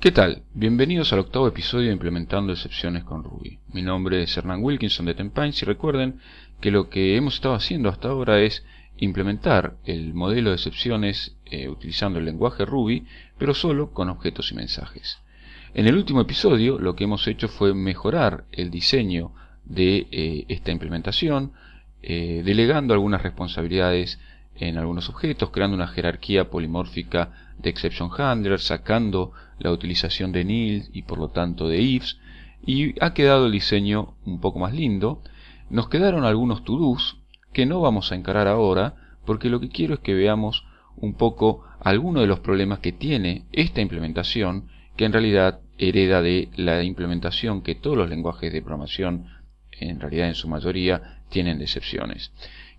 ¿Qué tal? Bienvenidos al octavo episodio de Implementando Excepciones con Ruby. Mi nombre es Hernán Wilkinson de Tempines y recuerden que lo que hemos estado haciendo hasta ahora es implementar el modelo de excepciones eh, utilizando el lenguaje Ruby, pero solo con objetos y mensajes. En el último episodio lo que hemos hecho fue mejorar el diseño de eh, esta implementación, eh, delegando algunas responsabilidades en algunos objetos, creando una jerarquía polimórfica de exception handler, sacando la utilización de nil y por lo tanto de ifs, y ha quedado el diseño un poco más lindo. Nos quedaron algunos to-dos que no vamos a encarar ahora, porque lo que quiero es que veamos un poco algunos de los problemas que tiene esta implementación, que en realidad hereda de la implementación que todos los lenguajes de programación, en realidad en su mayoría, tienen de excepciones.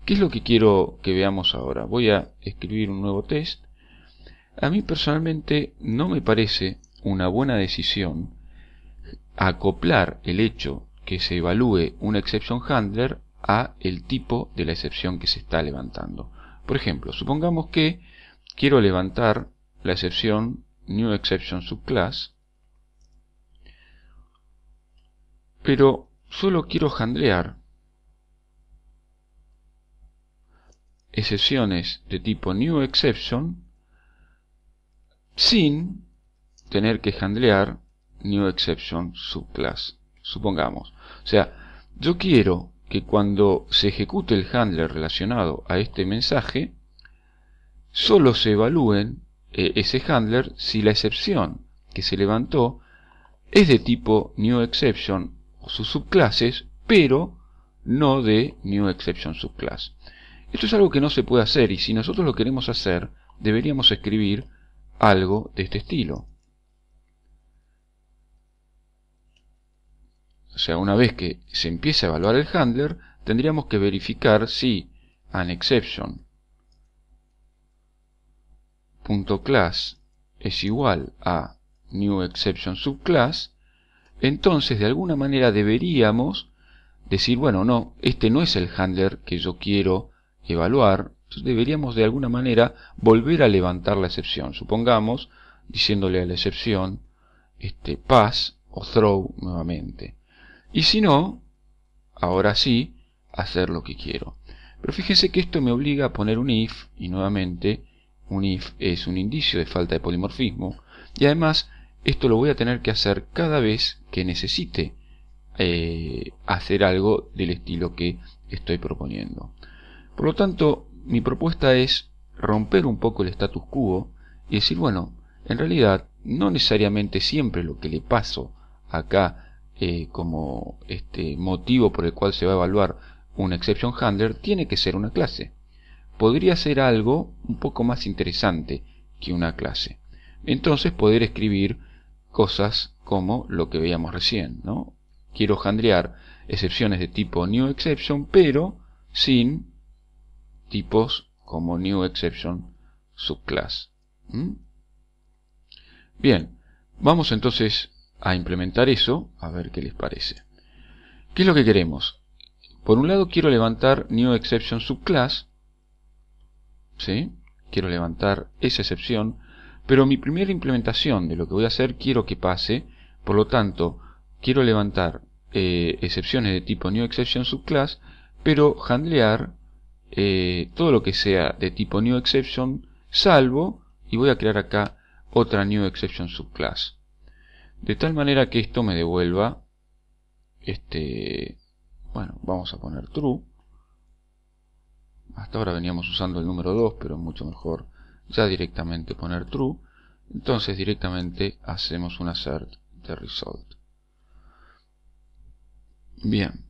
¿Qué es lo que quiero que veamos ahora? Voy a escribir un nuevo test a mí personalmente no me parece una buena decisión acoplar el hecho que se evalúe una exception handler a el tipo de la excepción que se está levantando. Por ejemplo, supongamos que quiero levantar la excepción new exception subclass, pero solo quiero handlear excepciones de tipo new exception sin tener que handlear new exception subclass. Supongamos. O sea, yo quiero que cuando se ejecute el handler relacionado a este mensaje, solo se evalúen eh, ese handler si la excepción que se levantó es de tipo new exception o sus subclases, pero no de new exception subclass. Esto es algo que no se puede hacer y si nosotros lo queremos hacer, deberíamos escribir algo de este estilo. O sea, una vez que se empiece a evaluar el handler, tendríamos que verificar si an exception es igual a new exception subclass, entonces de alguna manera deberíamos decir, bueno, no, este no es el handler que yo quiero evaluar entonces deberíamos de alguna manera volver a levantar la excepción. Supongamos, diciéndole a la excepción, este, pass o throw nuevamente. Y si no, ahora sí, hacer lo que quiero. Pero fíjense que esto me obliga a poner un if, y nuevamente, un if es un indicio de falta de polimorfismo, y además esto lo voy a tener que hacer cada vez que necesite eh, hacer algo del estilo que estoy proponiendo. Por lo tanto, mi propuesta es romper un poco el status quo y decir, bueno, en realidad no necesariamente siempre lo que le paso acá eh, como este motivo por el cual se va a evaluar un exception handler tiene que ser una clase. Podría ser algo un poco más interesante que una clase. Entonces poder escribir cosas como lo que veíamos recién, ¿no? Quiero handlear excepciones de tipo new exception, pero sin tipos como new exception subclass. ¿Mm? Bien, vamos entonces a implementar eso, a ver qué les parece. ¿Qué es lo que queremos? Por un lado quiero levantar new exception subclass, ¿sí? quiero levantar esa excepción, pero mi primera implementación de lo que voy a hacer quiero que pase, por lo tanto, quiero levantar eh, excepciones de tipo new exception subclass, pero handlear eh, todo lo que sea de tipo new exception, salvo, y voy a crear acá otra new exception subclass. De tal manera que esto me devuelva, este, bueno, vamos a poner true. Hasta ahora veníamos usando el número 2, pero mucho mejor ya directamente poner true. Entonces directamente hacemos un assert de result. Bien.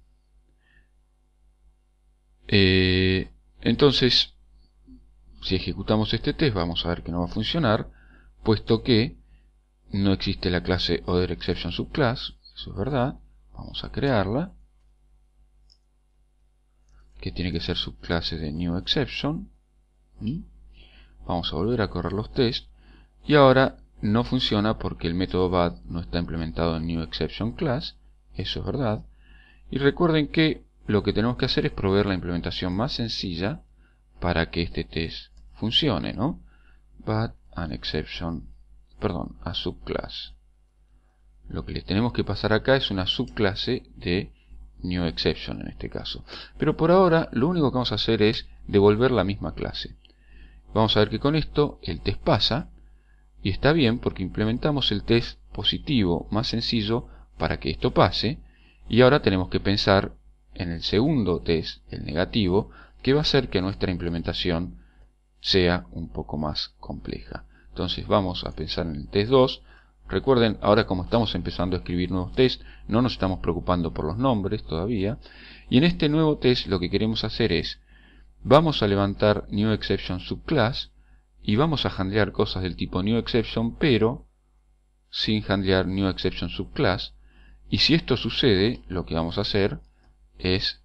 Eh, entonces, si ejecutamos este test vamos a ver que no va a funcionar, puesto que no existe la clase OtherExceptionSubclass eso es verdad, vamos a crearla, que tiene que ser subclase de NewException vamos a volver a correr los tests, y ahora no funciona porque el método BAD no está implementado en NewExceptionClass Class, eso es verdad, y recuerden que lo que tenemos que hacer es proveer la implementación más sencilla para que este test funcione, ¿no? But an exception, perdón, a subclass. Lo que le tenemos que pasar acá es una subclase de new exception en este caso. Pero por ahora lo único que vamos a hacer es devolver la misma clase. Vamos a ver que con esto el test pasa y está bien porque implementamos el test positivo más sencillo para que esto pase y ahora tenemos que pensar en el segundo test, el negativo, que va a hacer que nuestra implementación sea un poco más compleja. Entonces vamos a pensar en el test 2. Recuerden, ahora como estamos empezando a escribir nuevos test, no nos estamos preocupando por los nombres todavía. Y en este nuevo test lo que queremos hacer es, vamos a levantar New Exception Subclass y vamos a handlear cosas del tipo New Exception, pero sin handlear New Exception Subclass. Y si esto sucede, lo que vamos a hacer es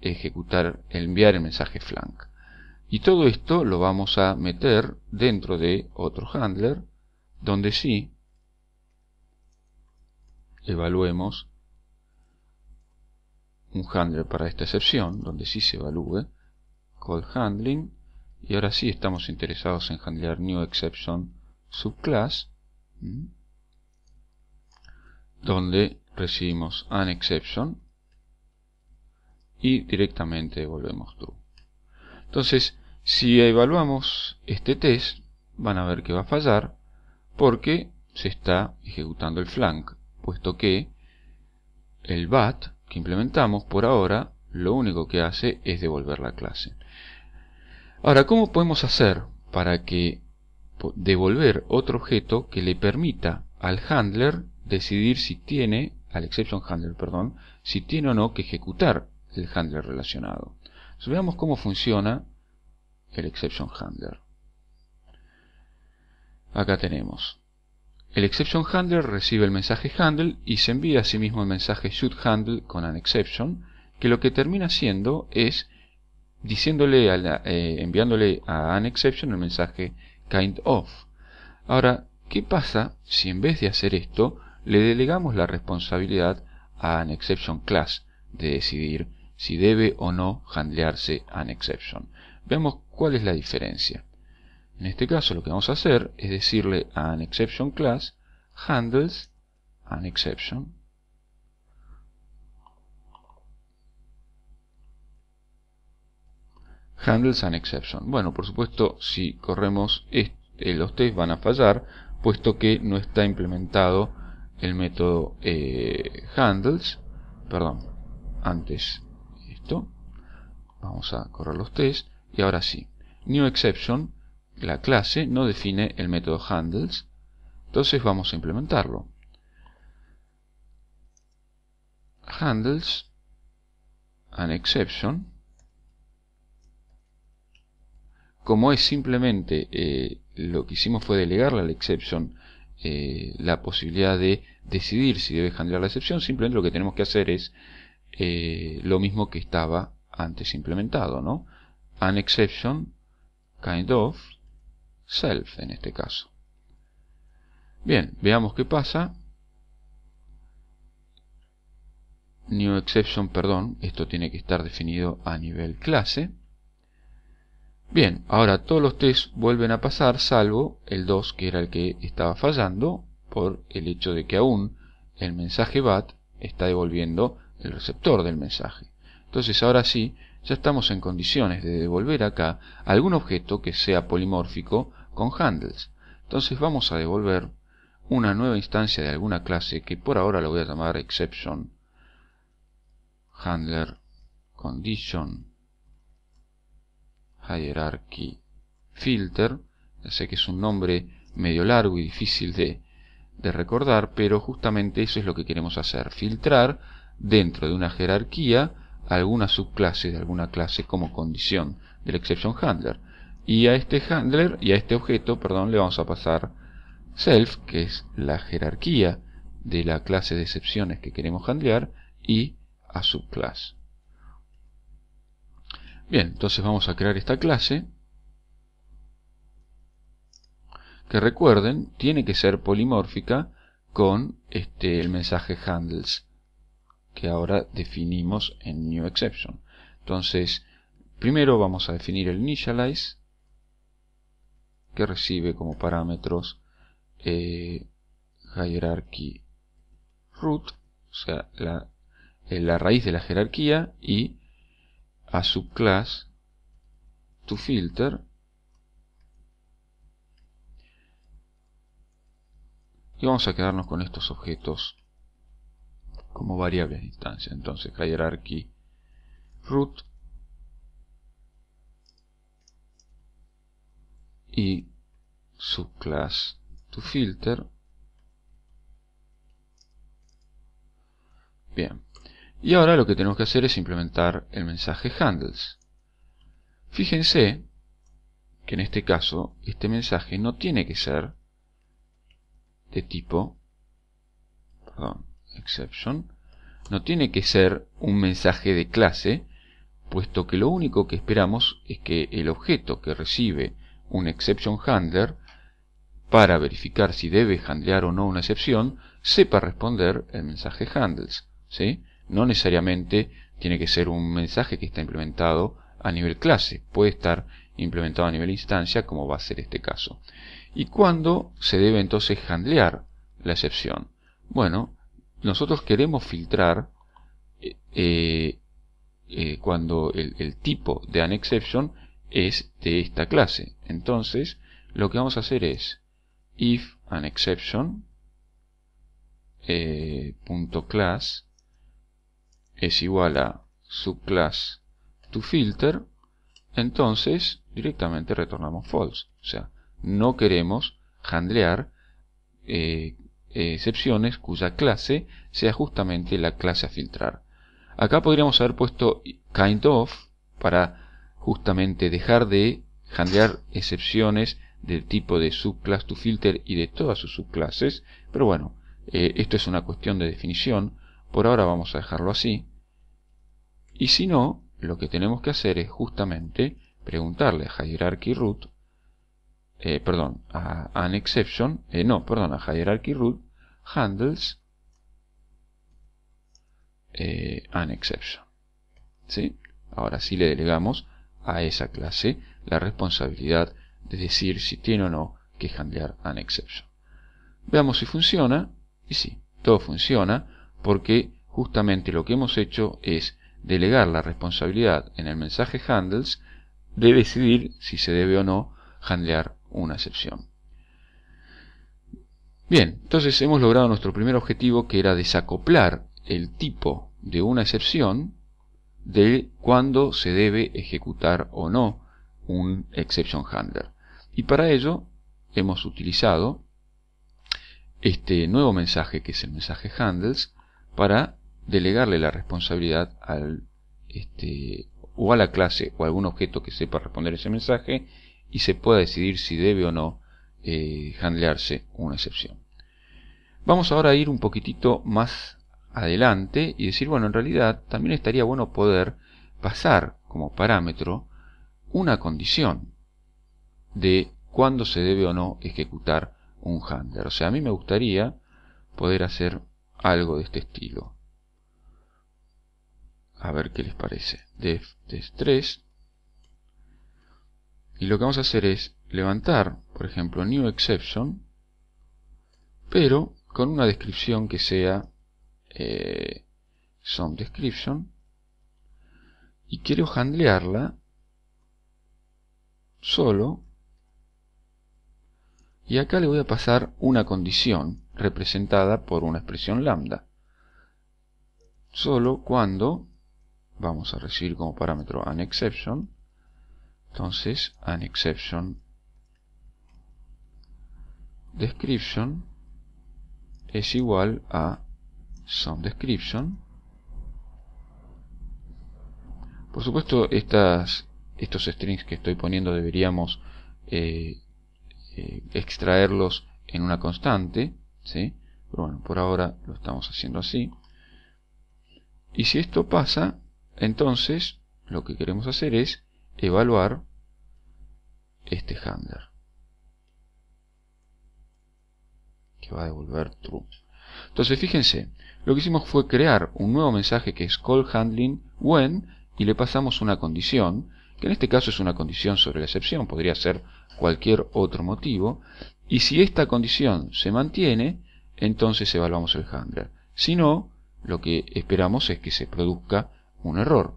ejecutar, enviar el mensaje flank. Y todo esto lo vamos a meter dentro de otro handler, donde sí evaluemos un handler para esta excepción, donde sí se evalúe, call handling, y ahora sí estamos interesados en handlear new exception subclass, donde recibimos an exception, y directamente devolvemos true. Entonces, si evaluamos este test, van a ver que va a fallar porque se está ejecutando el flank, puesto que el bat que implementamos por ahora lo único que hace es devolver la clase. Ahora, ¿cómo podemos hacer para que devolver otro objeto que le permita al handler decidir si tiene, al exception handler, perdón, si tiene o no que ejecutar el handler relacionado. veamos cómo funciona el exception handler. Acá tenemos. El exception handler recibe el mensaje handle y se envía a sí mismo el mensaje should handle con an exception, que lo que termina haciendo es diciéndole eh, enviándole a an exception el mensaje kind of. Ahora, ¿qué pasa si en vez de hacer esto le delegamos la responsabilidad a an exception class de decidir si debe o no handlearse an exception. Vemos cuál es la diferencia. En este caso lo que vamos a hacer es decirle a an exception class handles an exception handles an exception. Bueno, por supuesto, si corremos eh, los test van a fallar, puesto que no está implementado el método eh, handles, perdón, antes Vamos a correr los test. Y ahora sí. New Exception, la clase, no define el método handles. Entonces vamos a implementarlo. Handles an exception. Como es simplemente eh, lo que hicimos fue delegarle al exception eh, la posibilidad de decidir si debe handlear la excepción, simplemente lo que tenemos que hacer es eh, lo mismo que estaba antes implementado, ¿no? An exception kind of self en este caso. Bien, veamos qué pasa. New exception, perdón, esto tiene que estar definido a nivel clase. Bien, ahora todos los tests vuelven a pasar, salvo el 2 que era el que estaba fallando, por el hecho de que aún el mensaje BAT está devolviendo el receptor del mensaje. Entonces ahora sí, ya estamos en condiciones de devolver acá algún objeto que sea polimórfico con handles. Entonces vamos a devolver una nueva instancia de alguna clase que por ahora lo voy a llamar exception handler condition hierarchy filter. Ya sé que es un nombre medio largo y difícil de, de recordar, pero justamente eso es lo que queremos hacer, filtrar dentro de una jerarquía alguna subclase de alguna clase como condición del exception handler. Y a este handler y a este objeto, perdón, le vamos a pasar self, que es la jerarquía de la clase de excepciones que queremos handlear, y a subclass. Bien, entonces vamos a crear esta clase, que recuerden, tiene que ser polimórfica con este, el mensaje handles que ahora definimos en new exception. Entonces, primero vamos a definir el initialize que recibe como parámetros eh, hierarchy root, o sea, la, eh, la raíz de la jerarquía y a subclass to filter y vamos a quedarnos con estos objetos como variables de instancia. Entonces, hierarchy root y subclass filter Bien. Y ahora lo que tenemos que hacer es implementar el mensaje handles. Fíjense que en este caso este mensaje no tiene que ser de tipo perdón, exception no tiene que ser un mensaje de clase, puesto que lo único que esperamos es que el objeto que recibe un exception handler para verificar si debe handlear o no una excepción, sepa responder el mensaje handles. ¿sí? No necesariamente tiene que ser un mensaje que está implementado a nivel clase, puede estar implementado a nivel instancia como va a ser este caso. ¿Y cuándo se debe entonces handlear la excepción? Bueno, nosotros queremos filtrar eh, eh, eh, cuando el, tipo de anException es de esta clase. Entonces, lo que vamos a hacer es if an class es igual a subclass filter, entonces directamente retornamos false. O sea, no queremos handlear eh, excepciones cuya clase sea justamente la clase a filtrar. Acá podríamos haber puesto kind of para justamente dejar de handlear excepciones del tipo de subclass to filter y de todas sus subclases, pero bueno, eh, esto es una cuestión de definición, por ahora vamos a dejarlo así. Y si no, lo que tenemos que hacer es justamente preguntarle a hierarchy root eh, perdón, a an exception, eh, no, perdón, a hierarchy root handles eh, an exception. Ahora sí le delegamos a esa clase la responsabilidad de decir si tiene o no que handlear an exception. Veamos si funciona, y sí, todo funciona, porque justamente lo que hemos hecho es delegar la responsabilidad en el mensaje handles de decidir si se debe o no handlear una excepción. Bien, entonces hemos logrado nuestro primer objetivo que era desacoplar el tipo de una excepción de cuándo se debe ejecutar o no un exception handler. Y para ello hemos utilizado este nuevo mensaje que es el mensaje handles para delegarle la responsabilidad al este, o a la clase o a algún objeto que sepa responder ese mensaje y se pueda decidir si debe o no handlearse eh, una excepción. Vamos ahora a ir un poquitito más adelante y decir, bueno, en realidad también estaría bueno poder pasar como parámetro una condición de cuándo se debe o no ejecutar un handler. O sea, a mí me gustaría poder hacer algo de este estilo. A ver qué les parece. Def test 3 y lo que vamos a hacer es levantar, por ejemplo, new exception, pero con una descripción que sea eh, some description y quiero handlearla solo y acá le voy a pasar una condición representada por una expresión lambda solo cuando vamos a recibir como parámetro an exception entonces, an exception description es igual a some description. Por supuesto, estas, estos strings que estoy poniendo deberíamos eh, eh, extraerlos en una constante, ¿sí? Pero bueno, por ahora lo estamos haciendo así. Y si esto pasa, entonces lo que queremos hacer es evaluar este handler que va a devolver true. Entonces fíjense, lo que hicimos fue crear un nuevo mensaje que es call handling when y le pasamos una condición, que en este caso es una condición sobre la excepción, podría ser cualquier otro motivo, y si esta condición se mantiene, entonces evaluamos el handler. Si no, lo que esperamos es que se produzca un error.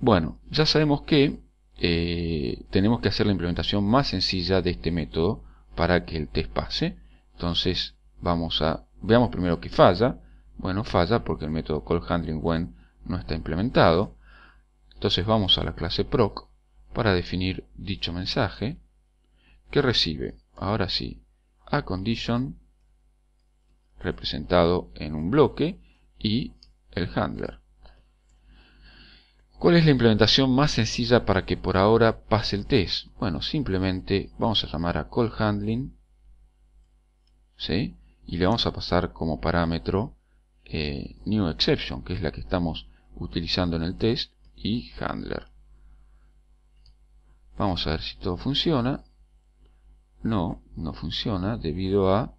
Bueno, ya sabemos que eh, tenemos que hacer la implementación más sencilla de este método para que el test pase. Entonces, vamos a veamos primero que falla. Bueno, falla porque el método call when no está implementado. Entonces vamos a la clase proc para definir dicho mensaje que recibe, ahora sí, a condition representado en un bloque y el handler. ¿Cuál es la implementación más sencilla para que por ahora pase el test? Bueno, simplemente vamos a llamar a call handling ¿sí? y le vamos a pasar como parámetro eh, new exception, que es la que estamos utilizando en el test, y handler. Vamos a ver si todo funciona. No, no funciona debido a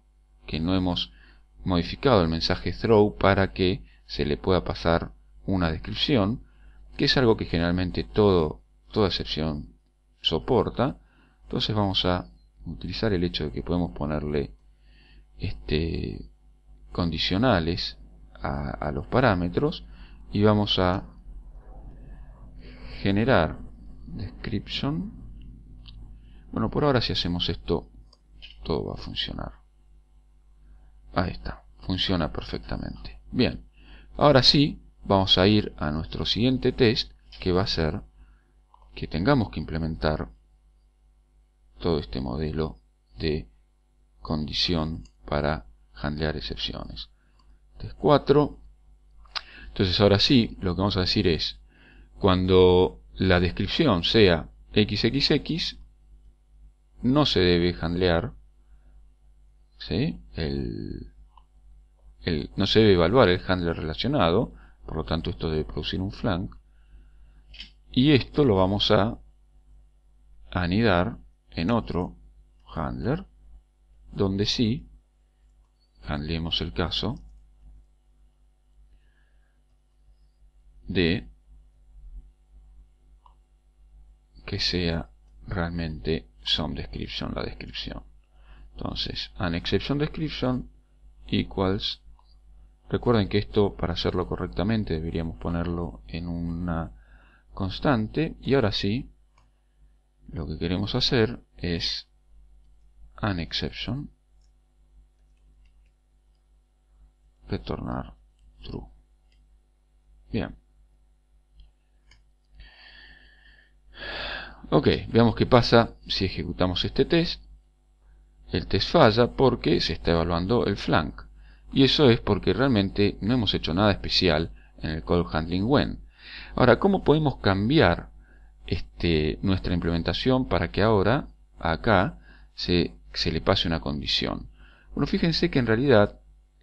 que no hemos modificado el mensaje throw para que se le pueda pasar una descripción que es algo que generalmente todo, toda excepción soporta. Entonces vamos a utilizar el hecho de que podemos ponerle este, condicionales a, a los parámetros y vamos a generar description. Bueno, por ahora si hacemos esto, todo va a funcionar. Ahí está, funciona perfectamente. Bien, ahora sí, vamos a ir a nuestro siguiente test que va a ser que tengamos que implementar todo este modelo de condición para handlear excepciones. Test 4. Entonces ahora sí, lo que vamos a decir es, cuando la descripción sea XXX, no se debe handlear, no se debe evaluar el handler relacionado, por lo tanto esto debe producir un flank y esto lo vamos a anidar en otro handler donde sí handlemos el caso de que sea realmente some description la descripción entonces an exception description equals Recuerden que esto para hacerlo correctamente deberíamos ponerlo en una constante. Y ahora sí, lo que queremos hacer es an exception retornar true. Bien. Ok, veamos qué pasa si ejecutamos este test. El test falla porque se está evaluando el flank. Y eso es porque realmente no hemos hecho nada especial en el call handling when. Ahora, ¿cómo podemos cambiar este, nuestra implementación para que ahora acá se, se le pase una condición? Bueno, fíjense que en realidad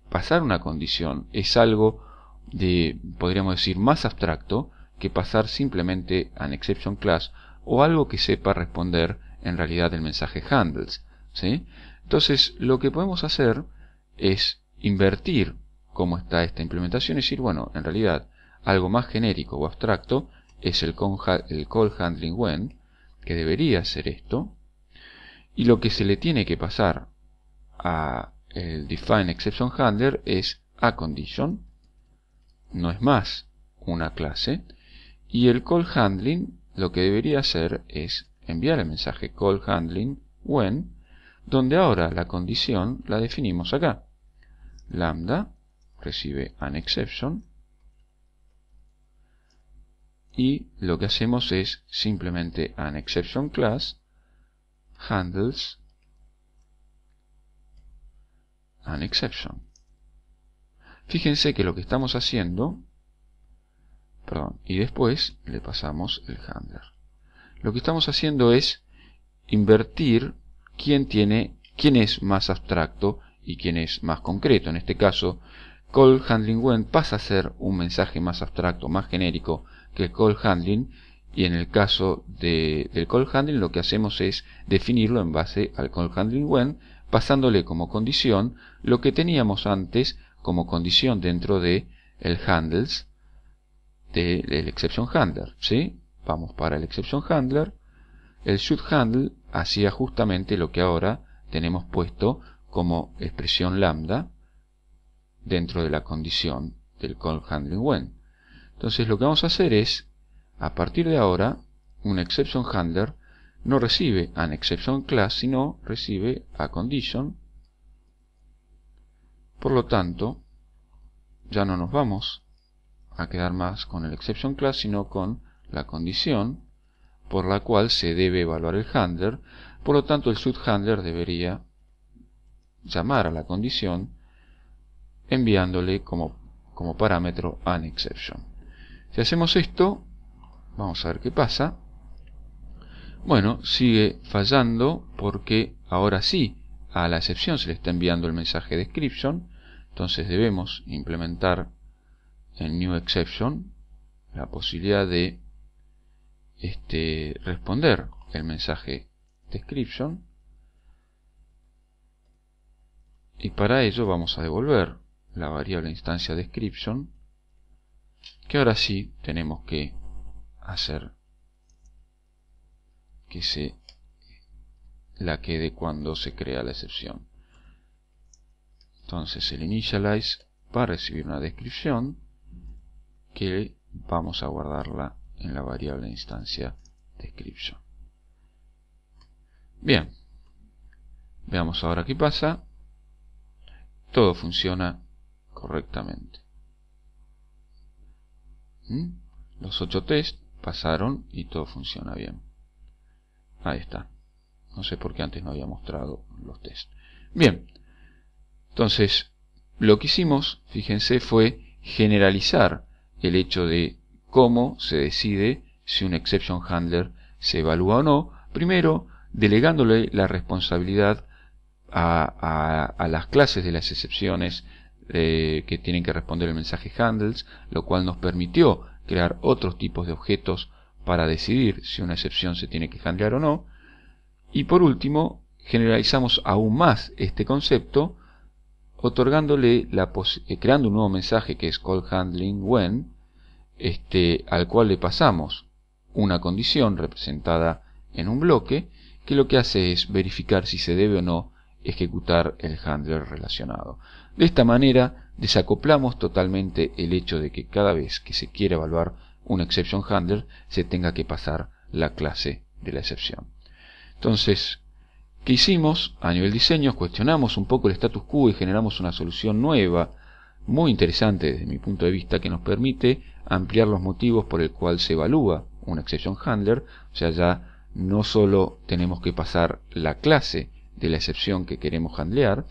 pasar una condición es algo de, podríamos decir, más abstracto que pasar simplemente an exception class o algo que sepa responder en realidad el mensaje handles. ¿sí? Entonces, lo que podemos hacer es invertir cómo está esta implementación es decir, bueno, en realidad algo más genérico o abstracto es el call, handling when, que debería ser esto, y lo que se le tiene que pasar a el define exception handler es a condition, no es más una clase, y el call handling lo que debería hacer es enviar el mensaje call handling when, donde ahora la condición la definimos acá lambda recibe an exception y lo que hacemos es simplemente an exception class handles an exception. Fíjense que lo que estamos haciendo, perdón, y después le pasamos el handler. Lo que estamos haciendo es invertir quién tiene, quién es más abstracto y quién es más concreto. En este caso, call handling when pasa a ser un mensaje más abstracto, más genérico que el call handling y en el caso de, del call handling lo que hacemos es definirlo en base al call handling when pasándole como condición lo que teníamos antes como condición dentro de el handles del exception handler ¿sí? vamos para el exception handler el should handle hacía justamente lo que ahora tenemos puesto como expresión lambda dentro de la condición del call handling when. Entonces lo que vamos a hacer es, a partir de ahora, un exception handler no recibe an exception class, sino recibe a condition. Por lo tanto, ya no nos vamos a quedar más con el exception class, sino con la condición por la cual se debe evaluar el handler. Por lo tanto, el handler debería llamar a la condición enviándole como, como parámetro an exception. Si hacemos esto, vamos a ver qué pasa. Bueno, sigue fallando porque ahora sí a la excepción se le está enviando el mensaje description. Entonces debemos implementar en new exception la posibilidad de este, responder el mensaje description y para ello vamos a devolver la variable instancia description que ahora sí tenemos que hacer que se la quede cuando se crea la excepción entonces el initialize va a recibir una descripción que vamos a guardarla en la variable instancia description bien veamos ahora qué pasa todo funciona correctamente. ¿Mm? Los ocho test pasaron y todo funciona bien. Ahí está. No sé por qué antes no había mostrado los test. Bien. Entonces, lo que hicimos, fíjense, fue generalizar el hecho de cómo se decide si un exception handler se evalúa o no. Primero, delegándole la responsabilidad a, las clases de las excepciones eh, que tienen que responder el mensaje handles, lo cual nos permitió crear otros tipos de objetos para decidir si una excepción se tiene que handlear o no. Y por último, generalizamos aún más este concepto otorgándole la eh, creando un nuevo mensaje que es call handling when este al cual le pasamos una condición representada en un bloque que lo que hace es verificar si se debe o no ejecutar el handler relacionado. De esta manera desacoplamos totalmente el hecho de que cada vez que se quiera evaluar un exception handler se tenga que pasar la clase de la excepción. Entonces, ¿qué hicimos? A nivel diseño cuestionamos un poco el status quo y generamos una solución nueva, muy interesante desde mi punto de vista, que nos permite ampliar los motivos por el cual se evalúa un exception handler, o sea, ya no solo tenemos que pasar la clase la excepción que queremos handlear.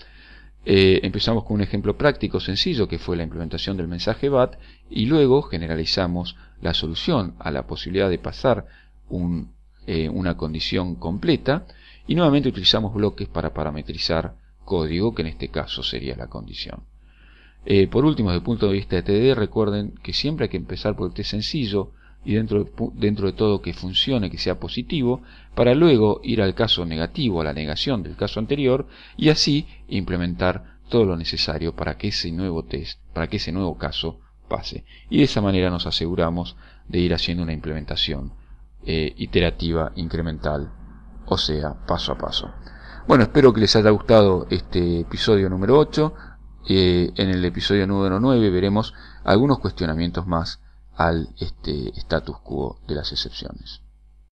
Eh, empezamos con un ejemplo práctico sencillo que fue la implementación del mensaje BAT y luego generalizamos la solución a la posibilidad de pasar eh, una condición completa y nuevamente utilizamos bloques para parametrizar código que en este caso sería la condición. Eh, por último, desde el punto de vista de TD, recuerden que siempre hay que empezar por el T sencillo, y dentro, dentro de todo que funcione, que sea positivo, para luego ir al caso negativo, a la negación del caso anterior, y así implementar todo lo necesario para que ese nuevo test, para que ese nuevo caso pase. Y de esa manera nos aseguramos de ir haciendo una implementación eh, iterativa, incremental, o sea, paso a paso. Bueno, espero que les haya gustado este episodio número 8. Eh, en el episodio número 9 veremos algunos cuestionamientos más al este status quo de las excepciones.